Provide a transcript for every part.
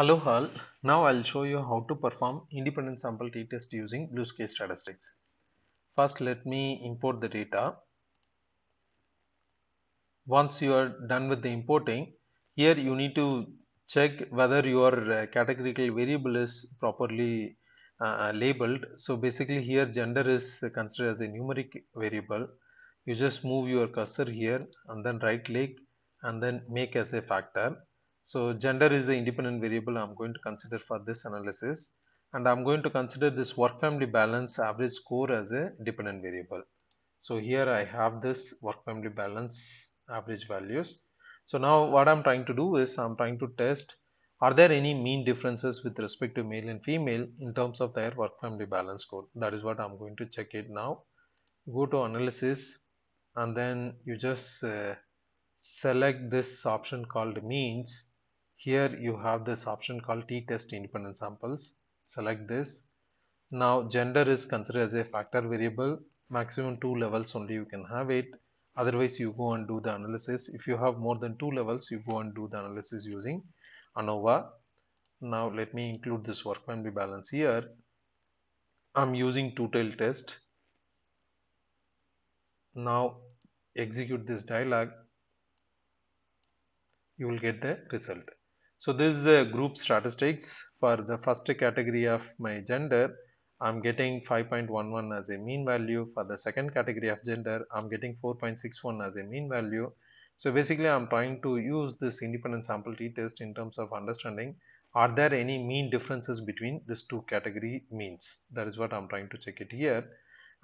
Hello all, now I'll show you how to perform independent sample t-test using BlueSky statistics. First let me import the data. Once you are done with the importing, here you need to check whether your uh, categorical variable is properly uh, labeled. So basically here gender is considered as a numeric variable. You just move your cursor here and then right click and then make as a factor so gender is the independent variable I'm going to consider for this analysis and I'm going to consider this work family balance average score as a dependent variable. So here I have this work family balance average values. So now what I'm trying to do is I'm trying to test are there any mean differences with respect to male and female in terms of their work family balance score. That is what I'm going to check it now. Go to analysis and then you just uh, select this option called means here you have this option called t-test independent samples. Select this. Now gender is considered as a factor variable. Maximum two levels only you can have it. Otherwise you go and do the analysis. If you have more than two levels you go and do the analysis using ANOVA. Now let me include this work workmanby balance here. I'm using two-tail test. Now execute this dialog you will get the result. So this is a group statistics for the first category of my gender. I'm getting 5.11 as a mean value. For the second category of gender, I'm getting 4.61 as a mean value. So basically, I'm trying to use this independent sample t-test in terms of understanding are there any mean differences between these two category means. That is what I'm trying to check it here.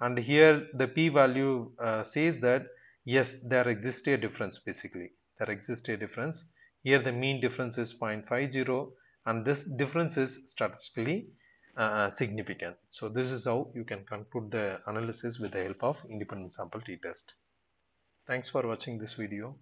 And here the p-value uh, says that yes, there exists a difference basically. There exists a difference here the mean difference is 0.50 and this difference is statistically uh, significant. So this is how you can conclude the analysis with the help of independent sample t-test. Thanks for watching this video.